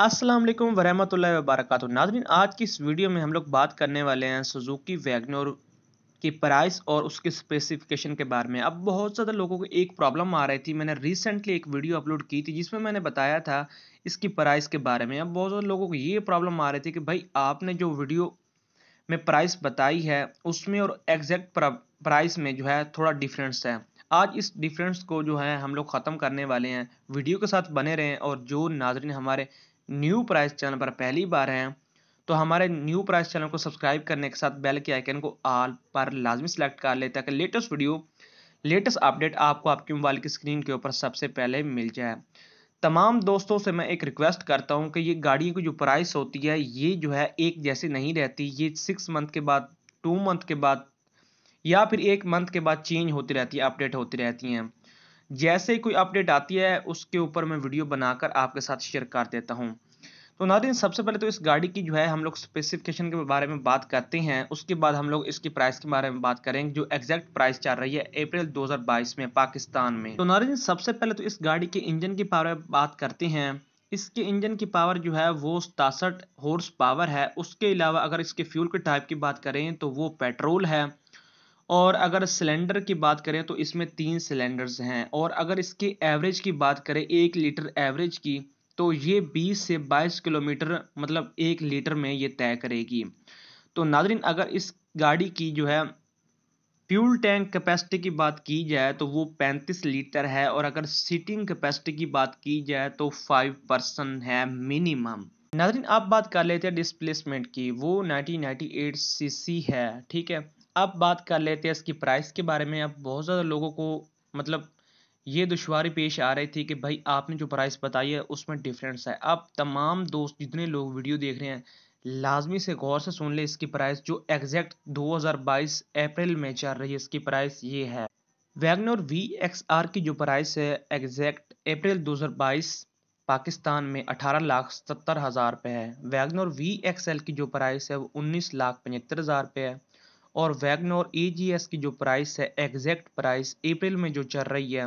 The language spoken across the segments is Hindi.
असलम वालेकुम वरहमतुल्लाहि नाजरीन आज की इस वीडियो में हम लोग बात करने वाले हैं सुजुकी वैगनोर की प्राइस और उसके स्पेसिफिकेशन के बारे में अब बहुत ज़्यादा लोगों को एक प्रॉब्लम आ रही थी मैंने रिसेंटली एक वीडियो अपलोड की थी जिसमें मैंने बताया था इसकी प्राइस के बारे में अब बहुत ज़्यादा लोगों को ये प्रॉब्लम आ रही थी कि भाई आपने जो वीडियो में प्राइस बताई है उसमें और एग्जैक्ट प्राइस में जो है थोड़ा डिफरेंस है आज इस डिफरेंस को जो है हम लोग ख़त्म करने वाले हैं वीडियो के साथ बने रहें और जो नाजरन हमारे न्यू प्राइस चैनल पर पहली बार हैं तो हमारे न्यू प्राइस चैनल को सब्सक्राइब करने के साथ बेल के आइकन को आल पर लाजमी सेलेक्ट कर लें ताकि लेटेस्ट वीडियो लेटेस्ट अपडेट आपको आपके मोबाइल की स्क्रीन के ऊपर सबसे पहले मिल जाए तमाम दोस्तों से मैं एक रिक्वेस्ट करता हूं कि ये गाड़ियों की जो प्राइस होती है ये जो है एक जैसी नहीं रहती ये सिक्स मंथ के बाद टू मंथ के बाद या फिर एक मंथ के बाद चेंज होती रहती है अपडेट होती रहती हैं जैसे ही कोई अपडेट आती है उसके ऊपर मैं वीडियो बनाकर आपके साथ शेयर कर देता हूँ तो नादिन सबसे पहले तो इस गाड़ी की जो है हम लोग स्पेसिफिकेशन के बारे में बात करते हैं उसके बाद हम लोग इसकी प्राइस के बारे में बात करेंगे जो एग्जैक्ट प्राइस चल रही है अप्रैल 2022 में पाकिस्तान में तो नादिन सबसे पहले तो इस गाड़ी के इंजन की पावर बात करते हैं इसके इंजन की पावर जो है वो सतासठ हॉर्स पावर है उसके अलावा अगर इसके फ्यूल के टाइप की बात करें तो वो पेट्रोल है और अगर सिलेंडर की बात करें तो इसमें तीन सिलेंडर्स हैं और अगर इसके एवरेज की बात करें एक लीटर एवरेज की तो ये 20 से 22 किलोमीटर मतलब एक लीटर में ये तय करेगी तो नादरीन अगर इस गाड़ी की जो है फ्यूल टैंक कैपेसिटी की बात की जाए तो वो 35 लीटर है और अगर सीटिंग कैपेसिटी की बात की जाए तो 5 परसेंट है मिनिमम नादरीन आप बात कर लेते हैं डिस्प्लेसमेंट की वो 1998 सीसी है ठीक है अब बात कर लेते हैं इसकी प्राइस के बारे में अब बहुत ज़्यादा लोगों को मतलब ये दुशारी पेश आ रही थी कि भाई आपने जो प्राइस बताई है उसमें डिफरेंस है अब तमाम दोस्त जितने लोग वीडियो देख रहे हैं लाजमी से गौर से सुन ले इसकी प्राइस जो एग्जैक्ट 2022 अप्रैल में चल रही है इसकी प्राइस ये है और वी एक्स आर की जो प्राइस है एग्जैक्ट अप्रैल 2022 पाकिस्तान में अठारह लाख सत्तर हज़ार रुपये है वैगनोर वी एक्स एल की जो प्राइस है वो उन्नीस लाख पचहत्तर हज़ार रुपये है और वैगनोर ए की जो प्राइस है एग्जैक्ट प्राइस अप्रैल में जो चल रही है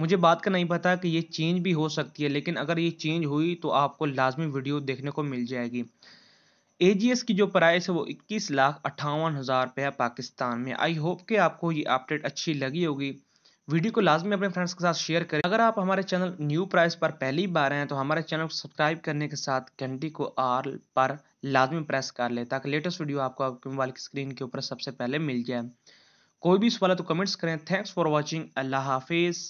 मुझे बात का नहीं पता कि ये चेंज भी हो सकती है लेकिन अगर ये चेंज हुई तो आपको लाजमी वीडियो देखने को मिल जाएगी ए की जो प्राइस है वो इक्कीस लाख अट्ठावन हज़ार रुपये है पाकिस्तान में आई होप कि आपको ये अपडेट अच्छी लगी होगी वीडियो को लाजमी अपने फ्रेंड्स के साथ शेयर करें अगर आप हमारे चैनल न्यू प्राइस पर पहली बार हैं तो हमारे चैनल को सब्सक्राइब करने के साथ घंटी को आर पर लाजमी प्रेस कर लें ताकि लेटेस्ट वीडियो आपको आपके मोबाइल की स्क्रीन के ऊपर सबसे पहले मिल जाए कोई भी सवाल तो कमेंट्स करें थैंक्स फॉर वॉचिंग अल्लाह हाफिज़